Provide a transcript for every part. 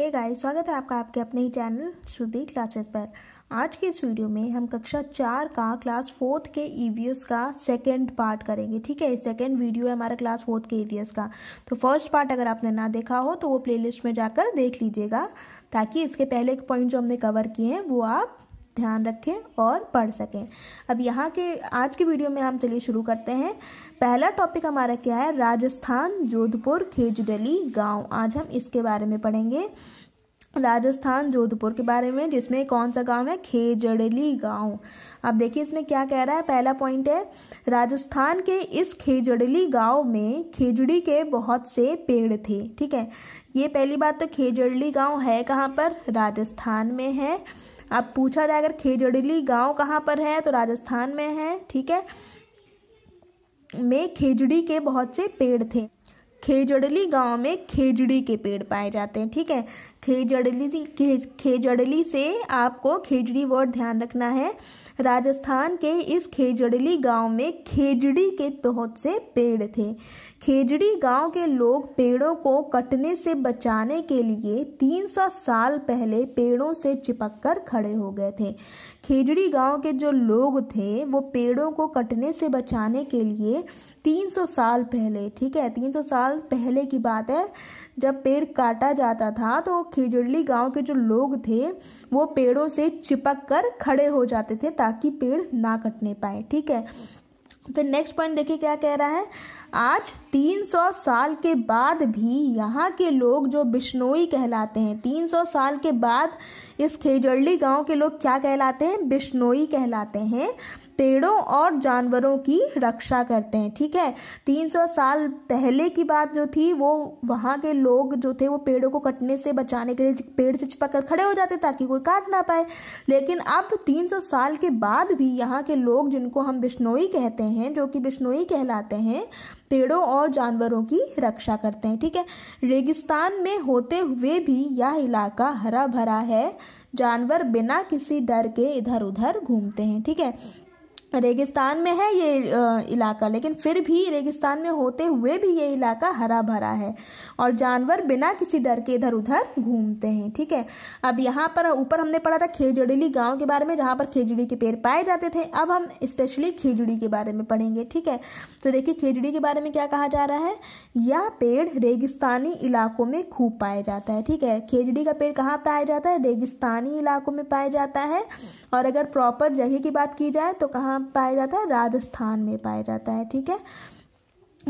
hey guys स्वागत है आपका आपके अपने ही चैनल श्रुति क्लासेस पर आज के इस वीडियो में हम कक्षा चार का क्लास फोर्थ के ईवीएस e का सेकेंड पार्ट करेंगे ठीक है सेकेंड वीडियो है हमारा क्लास फोर्थ के ईवीएस e का तो फर्स्ट पार्ट अगर आपने ना देखा हो तो वो प्लेलिस्ट में जाकर देख लीजिएगा ताकि इसके पहले के पॉइंट जो हमने कवर किए हैं वो आप ध्यान रखें और पढ़ सकें अब यहाँ के आज के वीडियो में हम चलिए शुरू करते हैं पहला टॉपिक हमारा क्या है राजस्थान जोधपुर खेजडली गांव आज हम इसके बारे में पढ़ेंगे राजस्थान जोधपुर के बारे में जिसमें कौन सा गांव है खेजड़ली गांव अब देखिए इसमें क्या कह रहा है पहला पॉइंट है राजस्थान के इस खेजड़ली गांव में खेजड़ी के बहुत से पेड़ थे ठीक है ये पहली बात तो खेजड़ली गांव है कहां पर राजस्थान में है अब पूछा जाए अगर खेजड़ली गांव कहाँ पर है तो राजस्थान में है ठीक है में खेजड़ी के बहुत से पेड़ थे खेजड़ली गांव में खेजड़ी के पेड़ पाए जाते हैं ठीक है खेजड़ली खेजड़ली से आपको खेजड़ी वर्ड ध्यान रखना है राजस्थान के इस खेजड़ली गांव में खेजड़ी के बहुत से पेड़ थे खेजड़ी गांव के लोग पेड़ों को कटने से बचाने के लिए 300 साल पहले पेड़ों से चिपककर खड़े हो गए थे खेजड़ी गांव के जो लोग थे वो पेड़ों को कटने से बचाने के लिए 300 साल पहले ठीक है 300 साल पहले की बात है जब पेड़ काटा जाता था तो खेजड़ी गांव के जो लोग थे वो पेड़ों से चिपक कर खड़े हो जाते थे ताकि पेड़ ना कटने पाए ठीक है फिर नेक्स्ट पॉइंट देखिए क्या कह रहा है आज 300 साल के बाद भी यहाँ के लोग जो बिश्नोई कहलाते हैं 300 साल के बाद इस खेजड़ली गांव के लोग क्या कहलाते हैं बिश्नोई कहलाते हैं पेड़ों और जानवरों की रक्षा करते हैं ठीक है 300 साल पहले की बात जो थी वो वहाँ के लोग जो थे वो पेड़ों को कटने से बचाने के लिए पेड़ से चिपक कर खड़े हो जाते ताकि कोई काट ना पाए लेकिन अब 300 साल के बाद भी यहाँ के लोग जिनको हम बिश्नोई कहते हैं जो कि बिश्नोई कहलाते हैं पेड़ों और जानवरों की रक्षा करते हैं ठीक है रेगिस्तान में होते हुए भी यह इलाका हरा भरा है जानवर बिना किसी डर के इधर उधर घूमते हैं ठीक है रेगिस्तान में है ये इलाका लेकिन फिर भी रेगिस्तान में होते हुए भी ये इलाका हरा भरा है और जानवर बिना किसी डर के इधर उधर घूमते हैं ठीक है अब यहाँ पर ऊपर हमने पढ़ा था खेजड़ीली गांव के बारे में जहाँ पर खेजड़ी के पेड़ पाए जाते थे अब हम स्पेशली खेजड़ी के बारे में पढ़ेंगे ठीक है तो देखिए खेजड़ी के बारे में क्या कहा जा रहा है यह पेड़ रेगिस्तानी इलाकों में खूब पाया जाता है ठीक है खेजड़ी का पेड़ कहाँ पाया जाता है रेगिस्तानी इलाकों में पाया जाता है और अगर प्रॉपर जगह की बात की जाए तो कहाँ कहाँ पाया जाता है राजस्थान में पाया जाता है ठीक है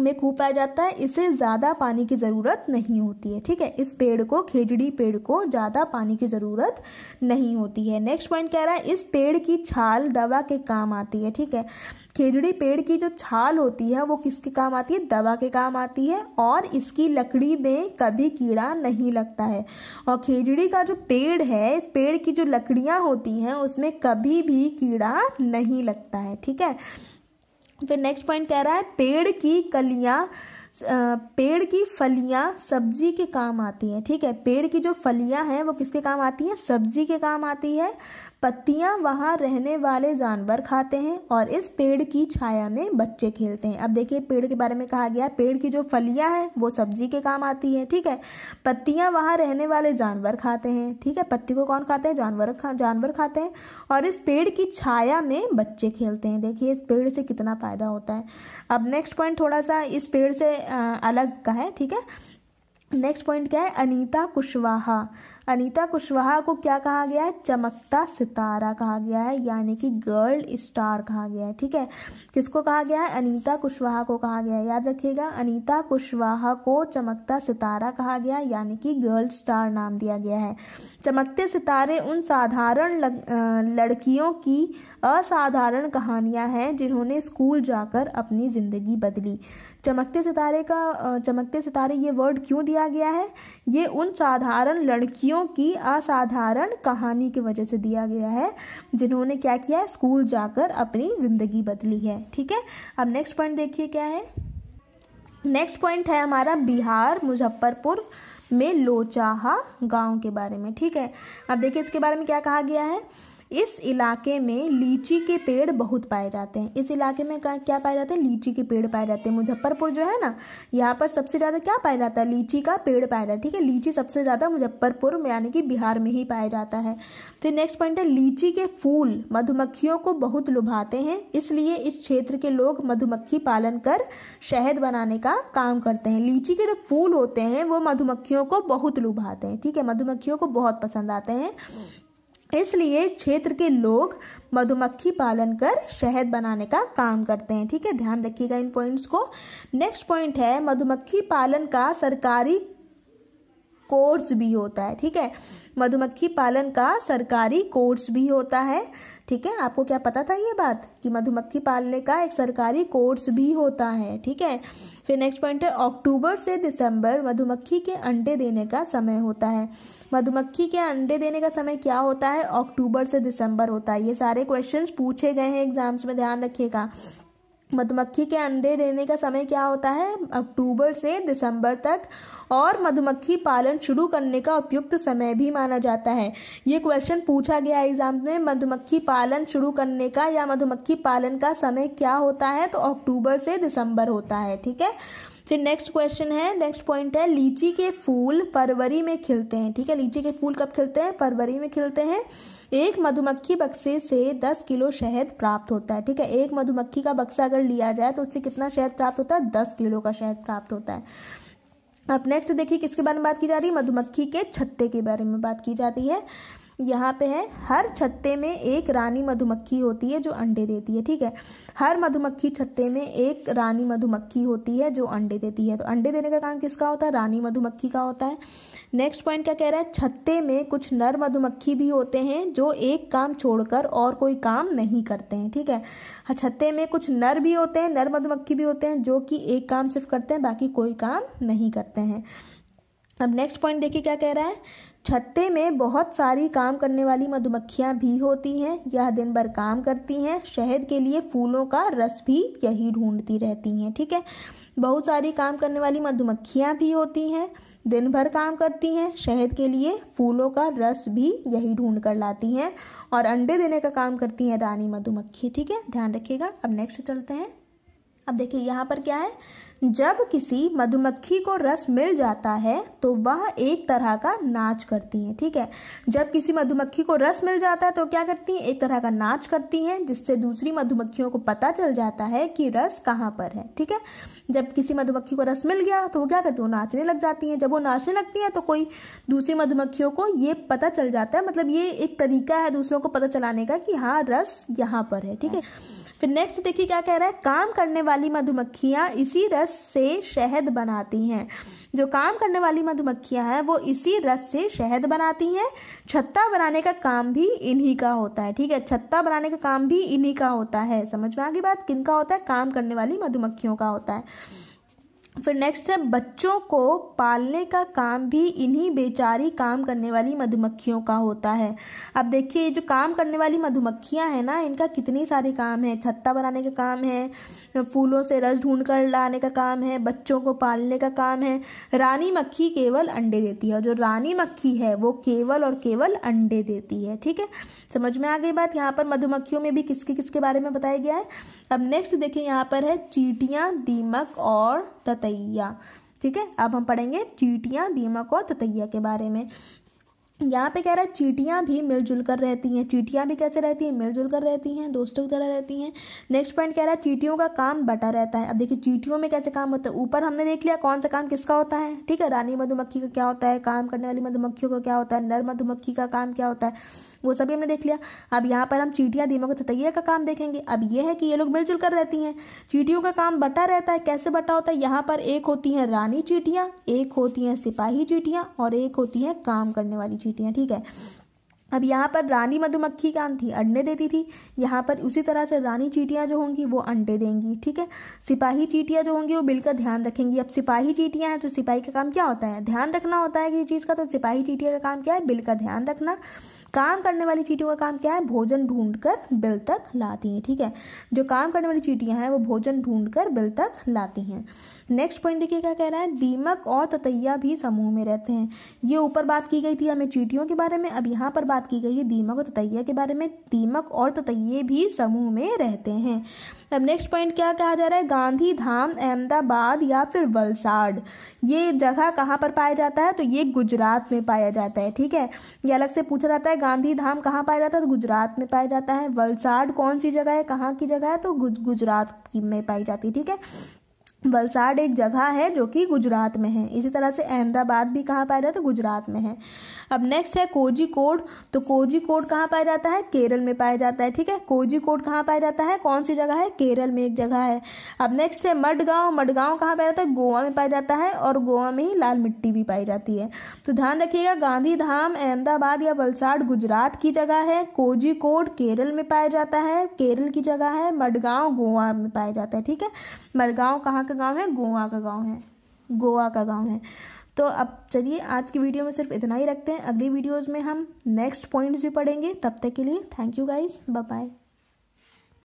में खूब पाया जाता है इसे ज़्यादा पानी की ज़रूरत नहीं होती है ठीक है इस पेड़ को खेजड़ी पेड़ को ज़्यादा पानी की ज़रूरत नहीं होती है नेक्स्ट पॉइंट कह रहा है इस पेड़ की छाल दवा के काम आती है ठीक है खेजड़ी पेड़ की जो छाल होती है वो किसके काम आती है दवा के काम आती है और इसकी लकड़ी में कभी कीड़ा नहीं लगता है और खेजड़ी का जो पेड़ है इस पेड़ की जो लकड़ियाँ होती हैं उसमें कभी भी कीड़ा नहीं लगता है ठीक है फिर नेक्स्ट पॉइंट कह रहा है पेड़ की कलियाँ पेड़ की फलियां सब्जी के काम आती हैं ठीक है पेड़ की जो फलियां हैं वो किसके काम आती हैं सब्जी के काम आती है पत्तियां वहां रहने वाले जानवर खाते हैं और इस पेड़ की छाया में बच्चे खेलते हैं अब देखिए पेड़ के बारे में कहा गया पेड़ की जो फलियां हैं वो सब्जी के काम आती हैं ठीक है पत्तियां वहां रहने वाले जानवर खाते हैं ठीक है पत्ती को कौन खाते हैं जानवर खा जानवर खाते हैं और इस पेड़ की छाया में बच्चे खेलते हैं देखिए इस पेड़ से कितना फ़ायदा होता है अब नेक्स्ट पॉइंट थोड़ा सा इस पेड़ से अलग का है ठीक है नेक्स्ट पॉइंट क्या है अनीता कुशवाहा अनीता कुशवाहा को क्या कहा गया है चमकता सितारा कहा गया है यानी कि गर्ल स्टार कहा गया है ठीक है किसको कहा गया है अनीता कुशवाहा को कहा गया है याद रखिएगा अनीता कुशवाहा को चमकता सितारा कहा गया है यानी कि गर्ल स्टार नाम दिया गया है चमकते सितारे उन साधारण लड़कियों की असाधारण कहानियां हैं जिन्होंने स्कूल जाकर अपनी ज़िंदगी बदली चमकते सितारे का चमकते सितारे ये वर्ड क्यों दिया गया है ये उन साधारण लड़कियों की असाधारण कहानी की वजह से दिया गया है जिन्होंने क्या किया है स्कूल जाकर अपनी ज़िंदगी बदली है ठीक है अब नेक्स्ट पॉइंट देखिए क्या है नेक्स्ट पॉइंट है हमारा बिहार मुजफ्फरपुर में लोचाहा गांव के बारे में ठीक है अब देखिए इसके बारे में क्या कहा गया है इस इलाके में लीची के पेड़ बहुत पाए जाते हैं इस इलाके में क्या पाए जाते हैं लीची के पेड़ पाए जाते हैं मुजफ्फरपुर जो है ना यहाँ पर सबसे ज़्यादा क्या पाया जाता है लीची का पेड़ पाया जाता है ठीक है लीची सबसे ज़्यादा मुजफ्फरपुर में यानी कि बिहार में ही पाया जाता है फिर नेक्स्ट पॉइंट है लीची के फूल मधुमक्खियों को बहुत लुभाते हैं इसलिए इस क्षेत्र के लोग मधुमक्खी पालन कर शहद बनाने का काम करते हैं लीची के जो फूल होते हैं वो मधुमक्खियों को बहुत लुभाते हैं ठीक है मधुमक्खियों को बहुत पसंद आते हैं इसलिए क्षेत्र के लोग मधुमक्खी पालन कर शहद बनाने का काम करते हैं ठीक है ध्यान रखिएगा इन पॉइंट्स को नेक्स्ट पॉइंट है मधुमक्खी पालन का सरकारी कोर्स भी होता है ठीक है मधुमक्खी पालन का सरकारी कोर्स भी होता है ठीक है आपको क्या पता था ये बात कि मधुमक्खी पालने का एक सरकारी कोर्स भी होता है ठीक है फिर नेक्स्ट पॉइंट है अक्टूबर से दिसंबर मधुमक्खी के अंडे देने का समय होता है मधुमक्खी के अंडे देने का समय क्या होता है अक्टूबर से दिसंबर होता है ये सारे क्वेश्चन पूछे गए हैं एग्जाम्स में ध्यान रखिएगा मधुमक्खी के अंडे देने का समय क्या होता है अक्टूबर से दिसंबर तक और मधुमक्खी पालन शुरू करने का उपयुक्त समय भी माना जाता है ये क्वेश्चन पूछा गया एग्जाम में मधुमक्खी पालन शुरू करने का या मधुमक्खी पालन का समय क्या होता है तो अक्टूबर से दिसंबर होता है ठीक है फिर नेक्स्ट क्वेश्चन है नेक्स्ट पॉइंट है लीची के फूल फरवरी में खिलते हैं ठीक है लीची के फूल कब खिलते हैं फरवरी में खिलते हैं एक मधुमक्खी बक्से से दस किलो शहद प्राप्त होता है ठीक है एक मधुमक्खी का बक्सा अगर लिया जाए तो उससे कितना शहद प्राप्त होता है दस किलो का शहद प्राप्त होता है अब नेक्स्ट देखिए किसके बारे में बात की जा रही है मधुमक्खी के छत्ते के बारे में बात की जाती है यहाँ पे है हर छत्ते में एक रानी मधुमक्खी होती है जो अंडे देती है ठीक है हर मधुमक्खी छत्ते में एक रानी मधुमक्खी होती है जो अंडे देती है तो अंडे देने का काम किसका होता है रानी मधुमक्खी का होता है नेक्स्ट पॉइंट क्या कह रहा है छत्ते में कुछ नर मधुमक्खी भी होते हैं जो एक काम छोड़कर और कोई काम नहीं करते हैं ठीक है हाँ, छत्ते में कुछ नर भी होते हैं नर मधुमक्खी भी होते हैं जो कि एक काम सिर्फ करते हैं बाकी कोई काम नहीं करते हैं अब नेक्स्ट पॉइंट देखिए क्या कह रहा है छत्ते में बहुत सारी काम करने वाली मधुमक्खियाँ भी होती हैं यह दिन भर काम करती हैं शहद के लिए फूलों का रस भी यही ढूंढती रहती हैं ठीक है बहुत सारी काम करने वाली मधुमक्खियाँ भी होती हैं दिन भर काम करती हैं शहद के लिए फूलों का रस भी यही ढूंढ कर लाती हैं और अंडे देने का काम करती हैं रानी मधुमक्खी ठीक है ध्यान रखिएगा अब नेक्स्ट चलते हैं अब देखिए यहाँ पर क्या है जब किसी मधुमक्खी को रस मिल जाता है तो वह एक तरह का नाच करती हैं ठीक है जब किसी मधुमक्खी को रस मिल जाता है तो क्या करती हैं एक तरह का नाच करती हैं जिससे दूसरी मधुमक्खियों को पता चल जाता है कि रस कहाँ पर है ठीक है जब किसी मधुमक्खी को रस मिल गया तो वो क्या करती है वो नाचने लग जाती हैं जब वो नाचने लगती हैं तो कोई दूसरी मधुमक्खियों को ये पता चल जाता है मतलब ये एक तरीका है दूसरों को पता चलाने का कि हाँ रस यहाँ पर है ठीक है फिर नेक्स्ट देखिए क्या कह रहा है काम करने वाली मधुमक्खियां इसी रस से शहद बनाती हैं जो काम करने वाली मधुमक्खियां हैं वो इसी रस से शहद बनाती हैं छत्ता बनाने का काम भी इन्हीं का होता है ठीक है छत्ता बनाने का काम भी इन्हीं का होता है समझ में आगे बात किन का होता है काम करने वाली मधुमक्खियों का होता है फिर नेक्स्ट है बच्चों को पालने का काम भी इन्हीं बेचारी काम करने वाली मधुमक्खियों का होता है अब देखिए ये जो काम करने वाली मधुमक्खियां हैं ना इनका कितनी सारे काम है छत्ता बनाने का काम है फूलों से रस ढूंढ कर लाने का काम है बच्चों को पालने का काम है रानी मक्खी केवल अंडे देती है और जो रानी मक्खी है वो केवल और केवल अंडे देती है ठीक है समझ में आ गई बात यहाँ पर मधुमक्खियों में भी किसके किसके बारे में बताया गया है अब नेक्स्ट देखिए यहाँ पर है चीटियाँ दीमक और ततैया ठीक है अब हम पढ़ेंगे चीटियाँ दीमक और ततैया के बारे में यहाँ पे कह रहा है चीटियाँ भी मिलजुल कर रहती हैं चीटियाँ भी कैसे रहती हैं मिलजुल कर रहती हैं दोस्तों की तरह रहती हैं नेक्स्ट पॉइंट कह रहा है चीटियों का काम बटा रहता है अब देखिए चीटियों में कैसे काम होता है ऊपर हमने देख लिया कौन सा काम किसका होता है ठीक है रानी मधुमक्खी का क्या होता है काम करने वाली मधुमक्खियों का क्या होता है नर मधुमक्खी का काम क्या होता है वो सभी हमने देख लिया अब यहाँ पर हम चीटियाँ दीमक ततैया का काम देखेंगे अब यह है कि ये लोग मिलजुल कर रहती हैं चीटियों का काम बटा रहता है कैसे बटा होता है यहाँ पर एक होती हैं रानी चीटियाँ एक होती हैं सिपाही चीटियाँ और एक होती हैं काम करने वाली चीटियाँ ठीक है अब यहाँ पर रानी मधुमक्खी काम थी अंडे देती थी यहाँ पर उसी तरह से रानी चीटियाँ जो होंगी वो अंडे देंगी ठीक है सिपाही चीटियाँ जो होंगी वो बिल्कुल ध्यान रखेंगी अब सिपाही चीटियाँ हैं तो सिपाही का काम क्या होता है ध्यान रखना होता है किसी चीज़ का तो सिपाही चीटिया का काम क्या है बिल का ध्यान रखना काम करने वाली चीटियों का काम क्या है भोजन ढूंढ कर बिल तक लाती हैं ठीक है जो काम करने वाली चीटियाँ हैं वो भोजन ढूंढ कर बिल तक लाती हैं नेक्स्ट पॉइंट देखिए क्या कह रहा है दीमक और ततैया भी समूह में रहते हैं ये ऊपर बात की गई थी हमें चीटियों के बारे में अब यहाँ पर बात की गई है दीमक और ततैया के बारे में दीमक और ततैये भी समूह में रहते हैं तब नेक्स्ट पॉइंट क्या कहा जा रहा है गांधी धाम अहमदाबाद या फिर वलसाड ये जगह कहाँ पर पाया जाता है तो ये गुजरात में पाया जाता है ठीक है ये अलग से पूछा जाता है गांधी धाम कहाँ पाया जाता है तो गुजरात में पाया जाता है वलसाड कौन सी जगह है कहाँ की जगह है तो गुजरात में पाई जाती है ठीक है वलसाड एक जगह है जो कि गुजरात में है इसी तरह से अहमदाबाद भी कहाँ पाया जाता है तो गुजरात में है अब नेक्स्ट है कोजी कोड तो कोजी कोड कहाँ पाया जाता है केरल में पाया जाता है ठीक है कोजी कोड कहाँ पाया जाता है कौन सी जगह है केरल में एक जगह है अब नेक्स्ट है मडगांव मडगांव कहाँ पाया जाता है गोवा में पाया जाता है और गोवा में ही लाल मिट्टी भी पाई जाती है तो ध्यान रखिएगा गांधी धाम अहमदाबाद या वलसाड गुजरात की जगह है कोजी कोड केरल में पाया जाता है केरल की जगह है मडगांव गोवा में पाया जाता है ठीक है मडगांव कहाँ का गांव है गोवा का गांव है गोवा का गांव है तो अब चलिए आज की वीडियो में सिर्फ इतना ही रखते हैं अगली वीडियोज़ में हम नेक्स्ट पॉइंट्स भी पढ़ेंगे तब तक के लिए थैंक यू गाइज बाय